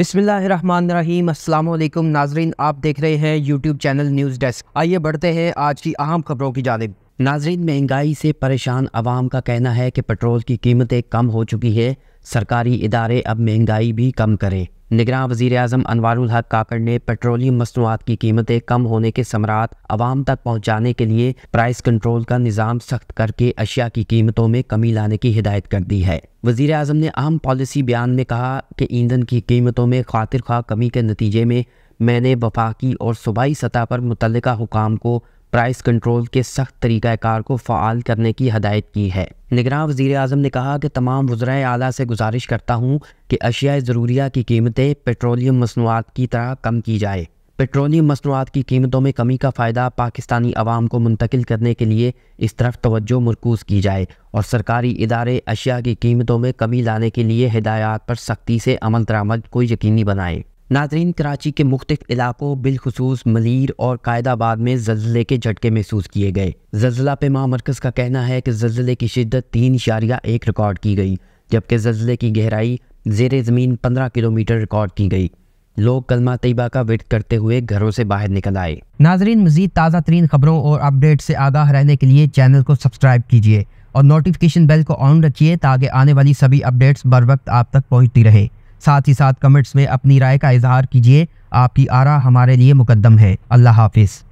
अस्सलाम वालेकुम नाजरीन आप देख रहे हैं यूट्यूब चैनल न्यूज़ डेस्क आइए बढ़ते हैं आज की अहम खबरों की जानब नाजरीन महंगाई से परेशान आवाम का कहना है कि पेट्रोल की कीमतें कम हो चुकी है सरकारी इदारे अब महंगाई भी कम करें निगरान वजीर अजम अनवर हक काकड़ ने पेट्रोलियम मसनूआत की कीमतें कम होने के समरात आवाम तक पहुँचाने के लिए प्राइस कंट्रोल का निज़ाम सख्त करके अशिया की कीमतों में कमी लाने की हिदायत कर दी है वजीर अजम ने अहम पॉलिसी बयान में कहा कि ईंधन की कीमतों में खातिर खा कमी के नतीजे में मैंने वफाकी और सूबाई सतह पर मुतल हुकाम को प्राइस कंट्रोल के सख्त तरीक़ाकार को फ़ाल करने की हदायत की है निगरान वज़ी अजम ने कहा कि तमाम वज्रा अला से गुजारिश करता हूँ कि अशिया ज़रूरिया की कीमतें पेट्रोलियम मसनूआत की तरह कम की जाए पेट्रोलियम मसनूआत की कीमतों में कमी का फ़ायदा पाकिस्तानी आवाम को मुंतकिल करने के लिए इस तरफ तोज्जो मरकूज की जाए और सरकारी इदारे अशिया की कीमतों में कमी लाने के लिए हदायात पर सख्ती से अमल दरामद को यकीनी बनाएँ नाजरीन कराची के मुख्त इलाकों बिलखसूस मलिर और कायदाबाद में जल्जले के झटके महसूस किए गए जल्जला पेमा मरकज़ का कहना है कि जल्जले की शिदत तीन इशारिया एक रिकॉर्ड की गई जबकि जल्जले की गहराई जेर ज़मीन पंद्रह किलोमीटर रिकॉर्ड की गई लोग कलमा तयबा का विरत करते हुए घरों से बाहर निकल आए नाजरीन मजीद ताज़ा तरीन खबरों और अपडेट से आगाह रहने के लिए चैनल को सब्सक्राइब कीजिए और नोटिफिकेशन बेल को ऑन रखिए ताकि आने वाली सभी अपडेट्स बर वक्त आप तक पहुँचती रहे साथ ही साथ कमेंट्स में अपनी राय का इजहार कीजिए आपकी आरा हमारे लिए मुकदम है अल्लाह हाफिज़